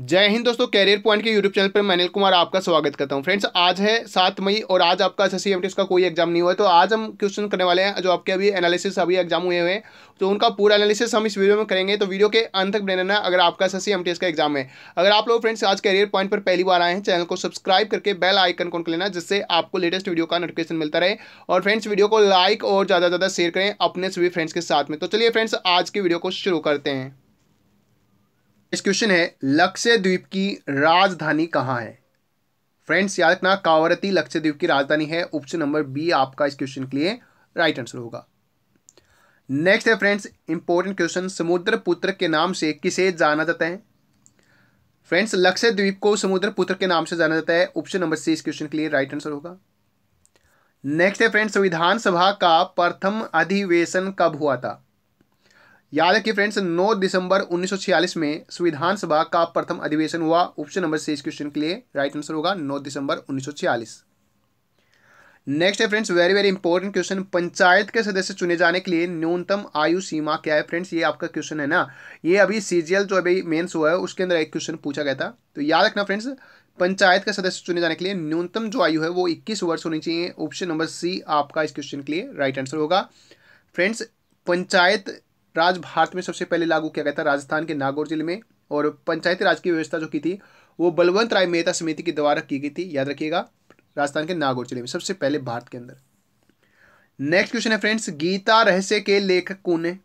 जय हिंद दोस्तों career point के यूट्यूब चैनल पर मैं अनिल कुमार आपका स्वागत करता हूं फ्रेंड्स आज है सात मई और आज आपका एस एस सी का कोई एग्जाम नहीं हुआ है तो आज हम क्वेश्चन करने वाले हैं जो आपके अभी एनालिसिस अभी एग्जाम हुए हैं तो उनका पूरा एनालिसिस हम इस वीडियो में करेंगे तो वीडियो के अंत तक बने अगर आपका एस एस का एग्जाम है अगर आप लोग फ्रेंड्स आज कैरियर पॉइंट पर पहली बार आए हैं चैनल को सब्सक्राइब करके बेल आइकन कौन लेना जिससे आपको लेटेस्ट वीडियो का नोटिफिकेशन मिलता रहे और फ्रेंड्स वीडियो को लाइक और ज़्यादा से ज़्यादा शेयर करें अपने सभी फ्रेंड्स के साथ में तो चलिए फ्रेंड्स आज की वीडियो को शुरू करते हैं नेक्स्ट क्वेश्चन है लक्षद्वीप की राजधानी कहाँ है फ्रेंड्स याद रखना कावरती लक्षद्वीप की राजधानी है ऑप्शन नंबर बी आपका इस क्वेश्चन के लिए राइट आंसर होगा नेक्स्ट है फ्रेंड्स इंपॉर्टेंट क्वेश्चन समुद्र पुत्र के नाम से किसे जाना जाता है फ्रेंड्स लक्षद्वीप को समुद्र पुत्र के नाम से जाना जाता है ऑप्शन नंबर सी इस क्वेश्चन के लिए राइट आंसर होगा नेक्स्ट है फ्रेंड्स विधानसभा का प्रथम अधिवेशन कब हुआ था याद है कि फ्रेंड्स 9 दिसंबर 1946 में संविधान सभा का प्रथम अधिवेशन हुआ ऑप्शन नंबर से इस क्वेश्चन के लिए राइट आंसर होगा 9 दिसंबर 1946 नेक्स्ट है friends very very important question panchayat के सदस्य चुने जाने के लिए न्यूनतम आयु सीमा क्या है फ्रेंड्स ये आपका क्वेश्चन है ना ये अभी सीजीएल जो अभी मेन्स हुआ है उसके अंदर एक क्वेश्चन पूछा गया था तो याद रखना फ्रेंड्स पंचायत का सदस्य चुने जाने के लिए न्यूनतम जो आयु है वो 21 वर्ष होनी चाहिए ऑप्शन नंबर सी आपका इस क्वेश्चन के लिए राइट आंसर होगा फ्रेंड्स पंचायत राज भारत में सबसे पहले लागू किया गया था राजस्थान के नागौर जिले में और पंचायती राज की व्यवस्था जो की थी वो बलवंत राय मेहता समिति के द्वारा की गई थी याद रखिएगा राजस्थान के नागौर जिले में सबसे पहले भारत के अंदर नेक्स्ट क्वेश्चन है फ्रेंड्स गीता रहस्य के लेखक कौन है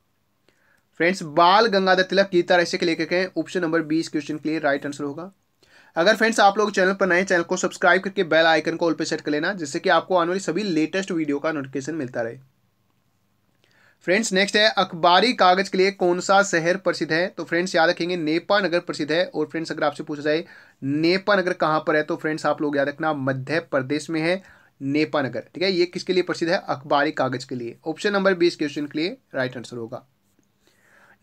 फ्रेंड्स बाल गंगाधर तिलक गीता रहस्य के लेखक हैं ऑप्शन नंबर बीस क्वेश्चन के लिए राइट आंसर होगा अगर फ्रेंड्स आप लोग चैनल पर नए चैनल को सब्सक्राइब करके बेल आइकन को ऑल पे सेट कर लेना जिससे कि आपको आने वाली सभी लेटेस्ट वीडियो का नोटिफिकेशन मिलता रहे फ्रेंड्स नेक्स्ट है अखबारी कागज के लिए कौन सा शहर प्रसिद्ध है तो फ्रेंड्स याद रखेंगे नेपा नगर प्रसिद्ध है और फ्रेंड्स अगर आपसे पूछा जाए नेपा नगर कहाँ पर है तो फ्रेंड्स आप लोग याद रखना मध्य प्रदेश में है नेपा नगर ठीक है ये किसके लिए प्रसिद्ध है अखबारी कागज के लिए ऑप्शन नंबर बीस क्वेश्चन के लिए राइट आंसर होगा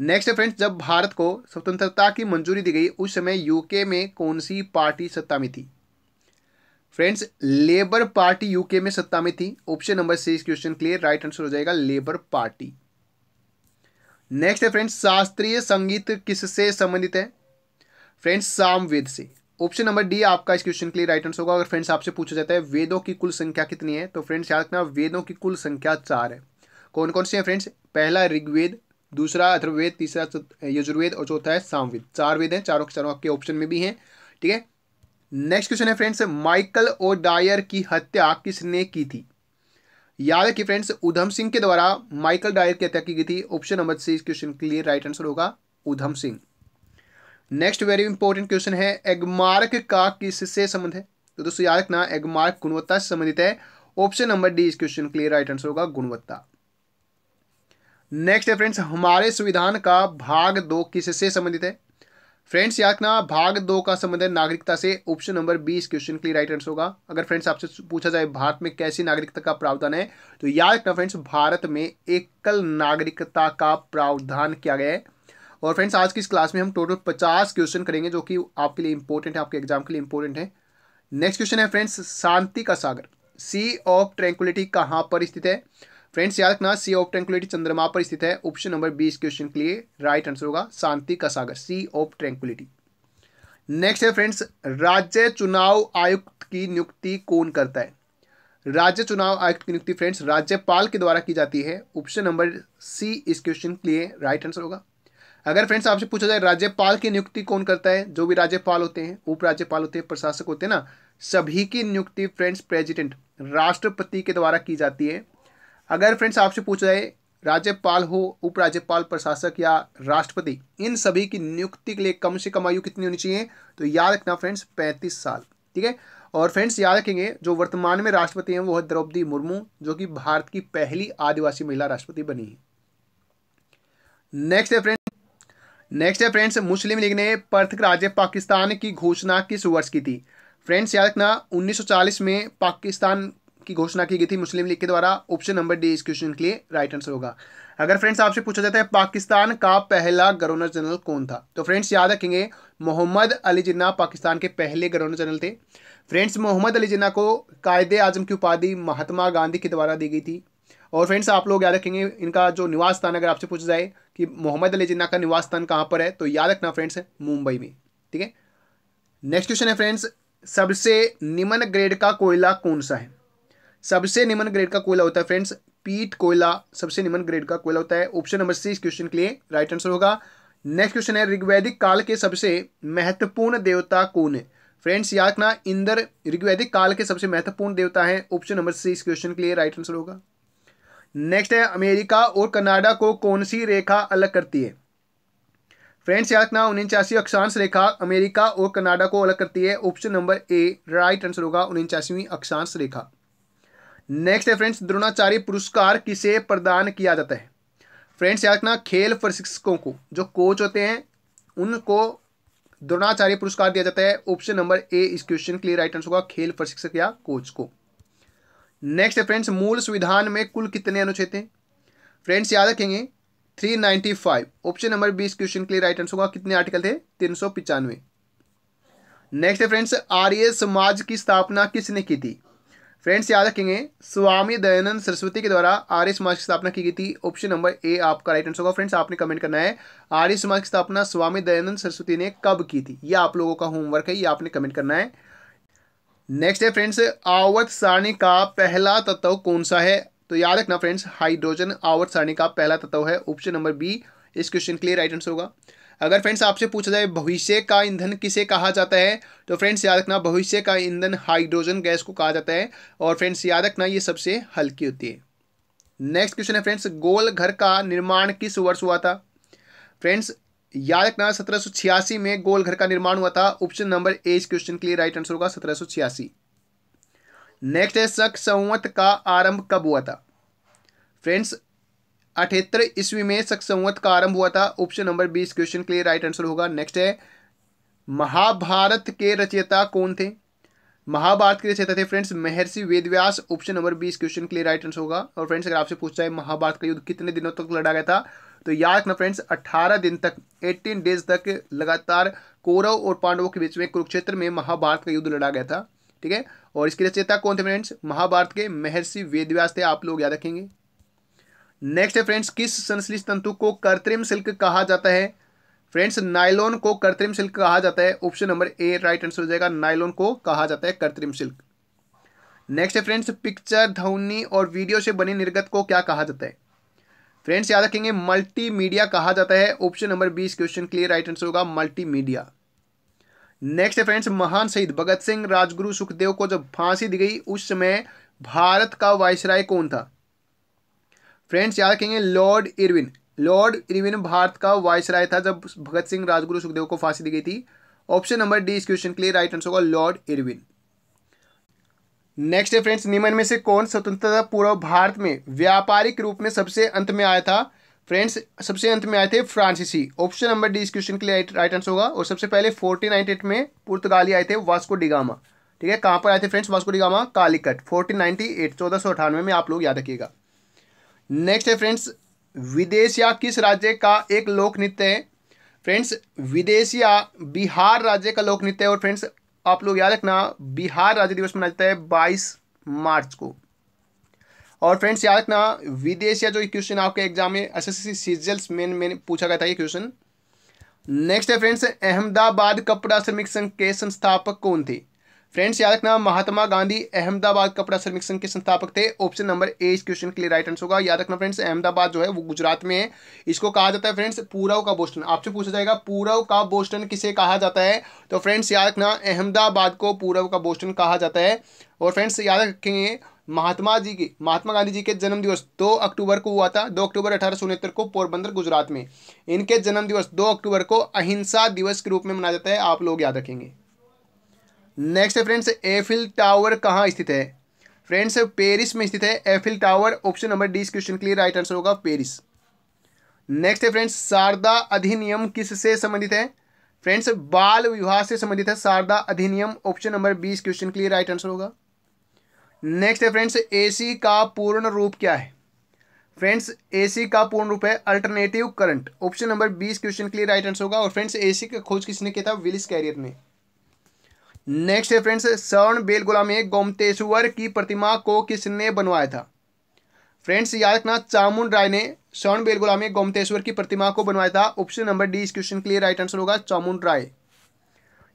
नेक्स्ट है फ्रेंड्स जब भारत को स्वतंत्रता की मंजूरी दी गई उस समय यूके में कौन सी पार्टी सत्ता में थी फ्रेंड्स लेबर पार्टी यूके में सत्ता में थी option number C question clear right answer हो जाएगा लेबर पार्टी नेक्स्ट है फ्रेंड्स शास्त्रीय संगीत किससे संबंधित है फ्रेंड्स सामवेद से ऑप्शन नंबर डी आपका इस क्वेश्चन के लिए राइट आंसर होगा अगर फ्रेंड्स आपसे पूछा जाता है वेदों की कुल संख्या कितनी है तो फ्रेंड्स याद रखना वेदों की कुल संख्या चार है कौन कौन से हैं फ्रेंड्स पहला ऋग्वेद दूसरा अथर्वेद तीसरा यजुर्वेद और चौथा है सामवेद चार वेद हैं चारों के चारों आपके ऑप्शन में भी हैं ठीक है नेक्स्ट क्वेश्चन है फ्रेंड्स माइकल ओ डायर की हत्या किसने की थी याद है कि फ्रेंड्स उधम सिंह के द्वारा माइकल डायर की हत्या की गई थी ऑप्शन नंबर सी इस क्वेश्चन के लिए राइट आंसर होगा Udham Singh next very important question है एगमार्क का किससे संबंध है तो दोस्तों याद रखना एगमार्क गुणवत्ता से संबंधित है ऑप्शन नंबर डी इस क्वेश्चन के लिए राइट आंसर होगा गुणवत्ता नेक्स्ट है फ्रेंड्स हमारे संविधान का भाग दो किससे संबंधित है फ्रेंड्स याद भाग दो का संबंध है नागरिकता से ऑप्शन नंबर बीस क्वेश्चन के लिए राइट आंसर होगा अगर फ्रेंड्स आपसे पूछा जाए भारत में कैसी नागरिकता का प्रावधान है तो याद रखना फ्रेंड्स भारत में एकल नागरिकता का प्रावधान किया गया है और फ्रेंड्स आज की इस क्लास में हम टोटल पचास क्वेश्चन करेंगे जो कि आपके लिए इंपॉर्टेंट है आपके एग्जाम के लिए इंपॉर्टेंट है नेक्स्ट क्वेश्चन है फ्रेंड्स शांति का सागर सी ऑफ ट्रैंकुलिटी कहाँ पर स्थित है फ्रेंड्स याद रखना सी ऑफ ट्रैंकुलिटी चंद्रमा पर स्थित है ऑप्शन नंबर बी इस क्वेश्चन के लिए राइट आंसर होगा शांति का सागर सी ऑफ ट्रैंकुलिटी नेक्स्ट है फ्रेंड्स राज्य चुनाव आयुक्त की नियुक्ति कौन करता है राज्य चुनाव आयुक्त की नियुक्ति फ्रेंड्स राज्यपाल के द्वारा की जाती है ऑप्शन नंबर सी इस क्वेश्चन के लिए राइट आंसर होगा अगर फ्रेंड्स आपसे पूछा जाए राज्यपाल की नियुक्ति कौन करता है जो भी राज्यपाल होते हैं उपराज्यपाल होते हैं प्रशासक होते हैं ना सभी की नियुक्ति फ्रेंड्स प्रेजिडेंट राष्ट्रपति के द्वारा की जाती है अगर फ्रेंड्स आपसे पूछ रहे राज्यपाल हो उपराज्यपाल प्रशासक या राष्ट्रपति इन सभी की नियुक्ति के लिए कम से कम आयु कितनी होनी चाहिए तो याद रखना फ्रेंड्स पैंतीस साल ठीक है और फ्रेंड्स याद रखेंगे जो वर्तमान में राष्ट्रपति हैं वो है द्रौपदी मुर्मू जो कि भारत की पहली आदिवासी महिला राष्ट्रपति बनी है नेक्स्ट है फ्रेंड नेक्स्ट है फ्रेंड्स मुस्लिम लीग ने पृथक राज्य पाकिस्तान की घोषणा किस वर्ष की थी फ्रेंड्स याद रखना 1940 में पाकिस्तान की घोषणा की गई थी मुस्लिम लीग के द्वारा ऑप्शन नंबर डी इस क्वेश्चन के लिए राइट आंसर होगा अगर फ्रेंड्स आपसे पूछा जाता है पाकिस्तान का पहला गवर्नर जनरल कौन था तो फ्रेंड्स याद रखेंगे मोहम्मद अली जिन्ना पाकिस्तान के पहले गवर्नर जनरल थे फ्रेंड्स मोहम्मद अली जिन्ना को कायदे आजम की उपाधि महात्मा गांधी के द्वारा दी गई थी और फ्रेंड्स आप लोग याद रखेंगे इनका जो निवास स्थान अगर आपसे पूछा जाए कि मोहम्मद अली जिन्ना का निवास स्थान कहाँ पर है तो याद रखना फ्रेंड्स मुंबई में ठीक है नेक्स्ट क्वेश्चन है फ्रेंड्स सबसे निम्न ग्रेड का कोयला कौन सा है सबसे निम्न ग्रेड का कोयला होता है फ्रेंड्स पीट कोयला सबसे निम्न ग्रेड का कोयला होता है ऑप्शन नंबर सी इस क्वेश्चन के लिए राइट आंसर होगा नेक्स्ट क्वेश्चन है ऋग्वैदिक काल के सबसे महत्वपूर्ण देवता कौन है फ्रेंड्स याद रखना इंद्र ऋग्वैदिक काल के सबसे महत्वपूर्ण देवता है ऑप्शन नंबर सी इस क्वेश्चन के लिए राइट आंसर होगा नेक्स्ट है अमेरिका और कनाडा को कौन सी रेखा अलग करती है फ्रेंड्स याद रखना उनचासी अक्षांश रेखा अमेरिका और कनाडा को अलग करती है option number A right answer होगा उनचासीवीं अक्षांश रेखा नेक्स्ट है फ्रेंड्स द्रोणाचार्य पुरस्कार किसे प्रदान किया जाता है फ्रेंड्स याद रखना खेल प्रशिक्षकों को जो कोच होते हैं उनको द्रोणाचार्य पुरस्कार दिया जाता है ऑप्शन नंबर ए इस क्वेश्चन के लिए राइट आंसर होगा खेल प्रशिक्षक या कोच को नेक्स्ट है फ्रेंड्स मूल संविधान में कुल कितने अनुच्छेद हैं फ्रेंड्स याद रखेंगे 395 ऑप्शन नंबर बी इस क्वेश्चन के लिए राइट आंसर होगा कितने आर्टिकल थे तीन नेक्स्ट है फ्रेंड्स आर्य समाज की स्थापना किसने की थी फ्रेंड्स याद रखेंगे स्वामी दयानंद सरस्वती के द्वारा आर्य समाज की स्थापना की गई थी ऑप्शन नंबर ए आपका राइट आंसर होगा फ्रेंड्स आपने कमेंट करना है आर्य समाज की स्थापना स्वामी दयानंद सरस्वती ने कब की थी ये आप लोगों का होमवर्क है ये आपने कमेंट करना है नेक्स्ट है फ्रेंड्स आवर्त सारणी का पहला तत्व कौन सा है तो याद रखना फ्रेंड्स हाइड्रोजन आवर्त सारणी का पहला तत्व है ऑप्शन नंबर बी इस क्वेश्चन के लिए राइट आंसर होगा अगर फ्रेंड्स आपसे पूछा जाए भविष्य का ईंधन किसे कहा जाता है तो फ्रेंड्स याद रखना भविष्य का ईंधन हाइड्रोजन गैस को कहा जाता है और फ्रेंड्स याद रखना ये सबसे हल्की होती है नेक्स्ट क्वेश्चन है फ्रेंड्स गोल घर का निर्माण किस वर्ष हुआ था फ्रेंड्स याद रखना सत्रह में गोल घर का निर्माण हुआ था ऑप्शन नंबर ए इस क्वेश्चन के लिए राइट आंसर होगा सत्रह नेक्स्ट है सख संवत का आरंभ कब हुआ था फ्रेंड्स अठहत्तर ईस्वी में शक संवत का आरंभ हुआ था ऑप्शन नंबर बीस क्वेश्चन के लिए राइट आंसर होगा नेक्स्ट है महाभारत के रचयिता कौन थे महाभारत के रचयिता थे friends Maharshi Vedvyas option number बीस क्वेश्चन के लिए राइट आंसर होगा और फ्रेंड्स अगर आपसे पूछता है महाभारत का युद्ध कितने दिनों तक लड़ा गया था तो याद रखना फ्रेंड्स अट्ठारह दिन तक एटीन डेज तक लगातार कौरव और पांडवों के बीच में कुरुक्षेत्र में महाभारत का युद्ध लड़ा गया था ठीक है और इसकी रचयिता कौन थे फ्रेंड्स महाभारत के महर्षि वेदव्यास थे आप लोग याद रखेंगे नेक्स्ट है फ्रेंड्स किस संश्लिष्ट तंतु को कृत्रिम सिल्क कहा जाता है फ्रेंड्स नाइलॉन को कृत्रिम सिल्क कहा जाता है option number A right answer हो जाएगा नाइलॉन को कहा जाता है कृत्रिम सिल्क नेक्स्ट है फ्रेंड्स पिक्चर ध्वनि और वीडियो से बने निर्गत को क्या कहा जाता है फ्रेंड्स याद रखेंगे मल्टीमीडिया कहा जाता है option number B question clear right answer होगा मल्टीमीडिया नेक्स्ट है फ्रेंड्स महान शहीद भगत सिंह राजगुरु सुखदेव को जब फांसी दी गई उस समय भारत का वायसराय कौन था फ्रेंड्स याद रखेंगे Lord Irwin Lord Irwin Bharat का वाइस राय था जब भगत सिंह राजगुरु सुखदेव को फांसी दी गई थी ऑप्शन नंबर डी इस क्वेश्चन के लिए राइट आंसर होगा लॉर्ड इरविन नेक्स्ट है फ्रेंड्स निम्न में से कौन स्वतंत्रता पूर्व भारत में व्यापारिक रूप में सबसे अंत में आया था फ्रेंड्स सबसे अंत में आए थे फ्रांसीसी ऑप्शन नंबर डी इस क्वेश्चन के लिए राइट आंसर होगा और सबसे पहले फोर्टीन एट में पुर्तगाली आए थे वास्को डिगामा ठीक है कहाँ पर आए थे friends Vasco da Gama Calicut fourteen ninety eight चौदह सौ अठानवे में आप लोग याद रखिएगा नेक्स्ट है फ्रेंड्स विदेशिया किस राज्य का एक लोक नृत्य है फ्रेंड्स विदेशिया बिहार राज्य का लोक नृत्य है और फ्रेंड्स आप लोग याद रखना बिहार राज्य दिवस मनाया जाता है बाईस मार्च को और फ्रेंड्स याद रखना विदेशिया जो क्वेश्चन आपके एग्जाम में एस एस सी सीजल्स में मेन पूछा गया था ये क्वेश्चन नेक्स्ट है फ्रेंड्स अहमदाबाद कपड़ा श्रमिक संघ के संस्थापक कौन थे फ्रेंड्स याद रखना महात्मा गांधी अहमदाबाद कपड़ा श्रमिक संघ के संस्थापक थे ऑप्शन नंबर ए इस क्वेश्चन के लिए राइट आंसर होगा याद रखना फ्रेंड्स अहमदाबाद जो है वो गुजरात में है इसको कहा जाता है फ्रेंड्स पूरव का बोस्टन आपसे पूछा जाएगा पूरव का बोस्टन किसे कहा जाता है तो फ्रेंड्स याद रखना अहमदाबाद को पूरव का बोस्टन कहा जाता है और फ्रेंड्स याद रखेंगे महात्मा जी की महात्मा गांधी जी के जन्म दिवस दो अक्टूबर को हुआ था दो अक्टूबर अठारह को पोरबंदर गुजरात में इनके जन्म दिवस दो अक्टूबर को अहिंसा दिवस के रूप में मनाया जाता है आप लोग याद रखेंगे नेक्स्ट है फ्रेंड्स एफिल टावर कहाँ स्थित है फ्रेंड्स पेरिस में स्थित है Eiffel tower option number D इस क्वेश्चन के लिए राइट आंसर होगा पेरिस नेक्स्ट है फ्रेंड्स शारदा अधिनियम से संबंधित है फ्रेंड्स बाल विवाह से संबंधित है शारदा अधिनियम ऑप्शन नंबर बीस क्वेश्चन के लिए राइट आंसर होगा नेक्स्ट है फ्रेंड्स एसी का पूर्ण रूप क्या है फ्रेंड्स एसी का पूर्ण रूप है अल्टरनेटिव करंट ऑप्शन नंबर बीस क्वेश्चन के लिए राइट आंसर होगा और फ्रेंड्स एसी का खोज किसने किया था विलिस कैरियर ने नेक्स्ट है फ्रेंड्स स्वर्ण बेलगोला में गोमतेश्वर की प्रतिमा को किसने बनवाया था फ्रेंड्स याद रखना चामुंड राय ने स्वर्ण बेलगोला में गोमतेश्वर की प्रतिमा को बनवाया था ऑप्शन नंबर डी इस क्वेश्चन के लिए राइट आंसर होगा चामुंड राय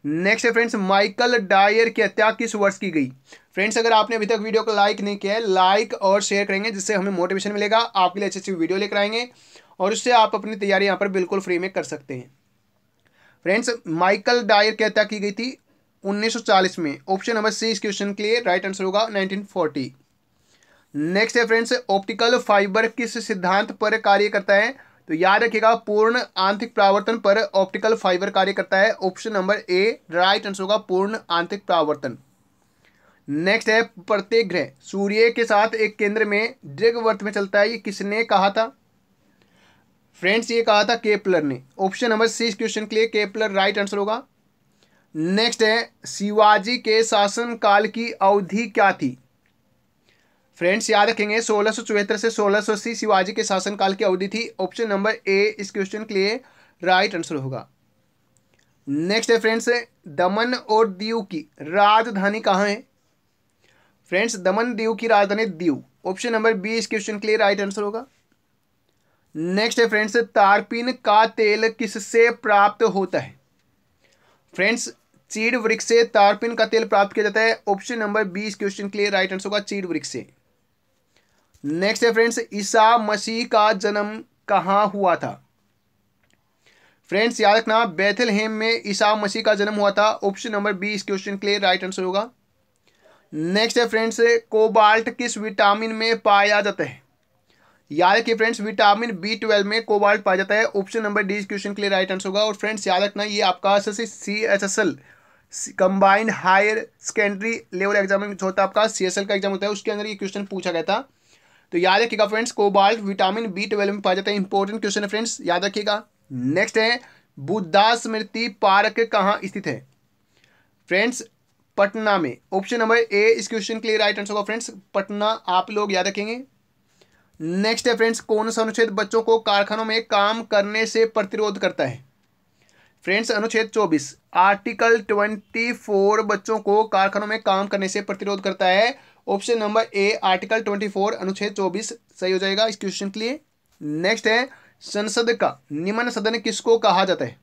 नेक्स्ट है फ्रेंड्स माइकल डायर की हत्या किस वर्ष की गई फ्रेंड्स अगर आपने अभी तक वीडियो को लाइक नहीं किया है लाइक और शेयर करेंगे जिससे हमें मोटिवेशन मिलेगा आपके लिए अच्छी अच्छी वीडियो लेकर आएंगे और उससे आप अपनी तैयारी यहाँ पर बिल्कुल फ्री में कर सकते हैं फ्रेंड्स माइकल डायर की हत्या की गई थी 1940 में ऑप्शन नंबर सी इस क्वेश्चन के लिए राइट आंसर होगा 1940 नेक्स्ट है फ्रेंड्स ऑप्टिकल फाइबर किस सिद्धांत पर कार्य करता है तो याद रखिएगा पूर्ण आंतरिक प्रावर्तन पर ऑप्टिकल फाइबर कार्य करता है option number A right answer होगा पूर्ण आंतरिक प्रावर्तन नेक्स्ट है प्रत्येक ग्रह सूर्य के साथ एक केंद्र में दीर्घवर्त में चलता है ये किसने कहा था फ्रेंड्स ये कहा था केपलर ने ऑप्शन नंबर सी इस क्वेश्चन के लिए केपलर राइट आंसर होगा नेक्स्ट है शिवाजी के शासनकाल की अवधि क्या थी फ्रेंड्स याद रखेंगे सोलह से सोलह शिवाजी के शासनकाल की अवधि थी ऑप्शन नंबर ए इस क्वेश्चन के लिए राइट आंसर होगा नेक्स्ट है फ्रेंड्स दमन और दीव की राजधानी कहाँ है फ्रेंड्स दमन दीव की राजधानी दीव ऑप्शन नंबर बी इस क्वेश्चन के लिए राइट आंसर होगा नेक्स्ट है फ्रेंड्स तारपीन का तेल किससे प्राप्त होता है फ्रेंड्स चीड़ वृक्ष से तारपिन का तेल प्राप्त किया जाता है ऑप्शन नंबर बीस क्वेश्चन के लिए राइट आंसर होगा चीड़ वृक्ष से नेक्स्ट है फ्रेंड्स ईसा मसीह का जन्म कहाँ हुआ था फ्रेंड्स याद रखना बैथलहेम में ईसा मसीह का जन्म हुआ था ऑप्शन नंबर बी इस क्वेश्चन के लिए राइट आंसर होगा नेक्स्ट है फ्रेंड्स कोबाल्ट किस विटामिन में पाया जाता है याद रखिए फ्रेंड्स विटामिन बी ट्वेल्व में कोबाल्ट पाया जाता है ऑप्शन नंबर डी इस क्वेश्चन के लिए राइट आंसर होगा और फ्रेंड्स याद रखना ये आपका C H S L combined higher secondary level exam में होता है आपका सी का एग्जाम होता है उसके अंदर ये क्वेश्चन पूछा गया था तो याद रखिएगा friends cobalt vitamin B twelve में पाया जाता है इंपॉर्टेंट क्वेश्चन है फ्रेंड्स याद रखिएगा नेक्स्ट है बुद्धा स्मृति पार्क कहाँ स्थित है फ्रेंड्स पटना में ऑप्शन नंबर ए इस क्वेश्चन के लिए राइट आंसर होगा फ्रेंड्स पटना आप लोग याद रखेंगे नेक्स्ट है फ्रेंड्स कौन सा अनुच्छेद बच्चों को कारखानों में काम करने से प्रतिरोध करता है फ्रेंड्स अनुच्छेद 24 आर्टिकल 24 बच्चों को कारखानों में काम करने से प्रतिरोध करता है ऑप्शन नंबर ए आर्टिकल 24 अनुच्छेद 24 सही हो जाएगा इस क्वेश्चन के लिए नेक्स्ट है संसद का निम्न सदन किसको कहा जाता है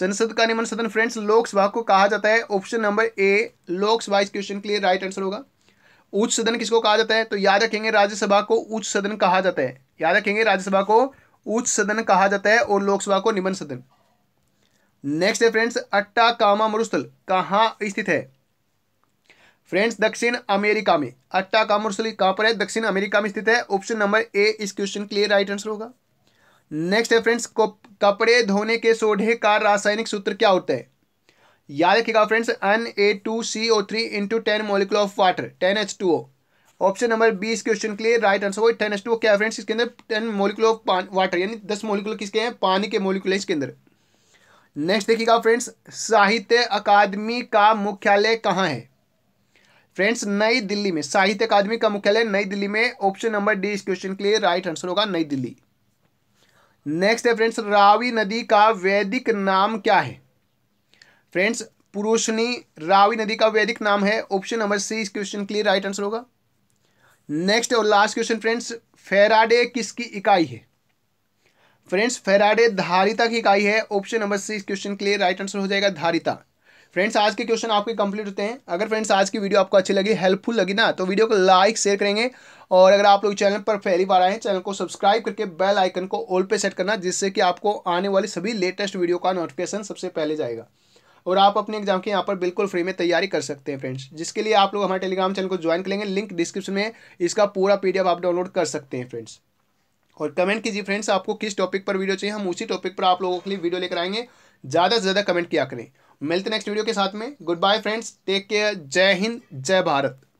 संसद का निम्न सदन फ्रेंड्स लोकसभा को कहा जाता है ऑप्शन नंबर ए लोकसभा इस क्वेश्चन के लिए राइट आंसर होगा उच्च सदन किसको कहा जाता है तो याद रखेंगे राज्यसभा को उच्च सदन कहा जाता है याद रखेंगे राज्यसभा को उच्च सदन कहा जाता है और लोकसभा को निम्न सदन नेक्स्ट है फ्रेंड्स अट्टा कामा मरुस्थल कहाँ स्थित है फ्रेंड्स दक्षिण अमेरिका में अट्टा कामा मरुस्थल कहाँ पर है दक्षिण अमेरिका में स्थित है ऑप्शन नंबर ए इस क्वेश्चन के लिए राइट आंसर होगा नेक्स्ट है फ्रेंड्स कपड़े धोने के सोढ़े का रासायनिक सूत्र क्या होता है याद रखिएगा friends N A two C O three into ten molecule of water ten H two O option number B इस क्वेश्चन के लिए राइट आंसर होगा टेन एच टू क्या फ्रेंड्स इसके अंदर टेन मोलिकुल ऑफ वाटर यानी दस मोलिकुल किसके हैं पानी के मोलिकुल इसके अंदर नेक्स्ट देखिएगा फ्रेंड्स साहित्य अकादमी का मुख्यालय कहाँ है फ्रेंड्स नई दिल्ली में साहित्य अकादमी का मुख्यालय नई दिल्ली में ऑप्शन नंबर डी इस क्वेश्चन के लिए राइट आंसर होगा नई दिल्ली नेक्स्ट है फ्रेंड्स रावी नदी का वैदिक नाम क्या है फ्रेंड्स पुरुषनी रावी नदी का वैदिक नाम है ऑप्शन नंबर सी इस क्वेश्चन के लिए राइट आंसर होगा नेक्स्ट और लास्ट क्वेश्चन फ्रेंड्स फेराडे किसकी इकाई है फ्रेंड्स फेराडे धारिता की इकाई है ऑप्शन नंबर सी क्वेश्चन के लिए राइट आंसर हो जाएगा धारिता फ्रेंड्स आज के क्वेश्चन आपके कंप्लीट होते हैं अगर फ्रेंड्स आज की वीडियो आपको अच्छी लगी हेल्पफुल लगी ना तो वीडियो को लाइक शेयर करेंगे और अगर आप लोग चैनल पर पहली बार आए हैं चैनल को सब्सक्राइब करके बेल आइकन को ऑल पे सेट करना जिससे कि आपको आने वाली सभी लेटेस्ट वीडियो का नोटिफिकेशन सबसे पहले जाएगा और आप अपने एग्जाम के यहाँ पर बिल्कुल फ्री में तैयारी कर सकते हैं फ्रेंड्स जिसके लिए आप लोग हमारे टेलीग्राम चैनल को ज्वाइन करेंगे लिंक डिस्क्रिप्शन में इसका पूरा पीडीएफ आप डाउनलोड कर सकते हैं फ्रेंड्स और कमेंट कीजिए फ्रेंड्स आपको किस टॉपिक पर वीडियो चाहिए हम उसी टॉपिक पर आप लोगों के लिए वीडियो लेकर आएंगे ज़्यादा से ज़्यादा कमेंट किया करें मिलते नेक्स्ट वीडियो के साथ में good bye friends take care जय हिंद जय भारत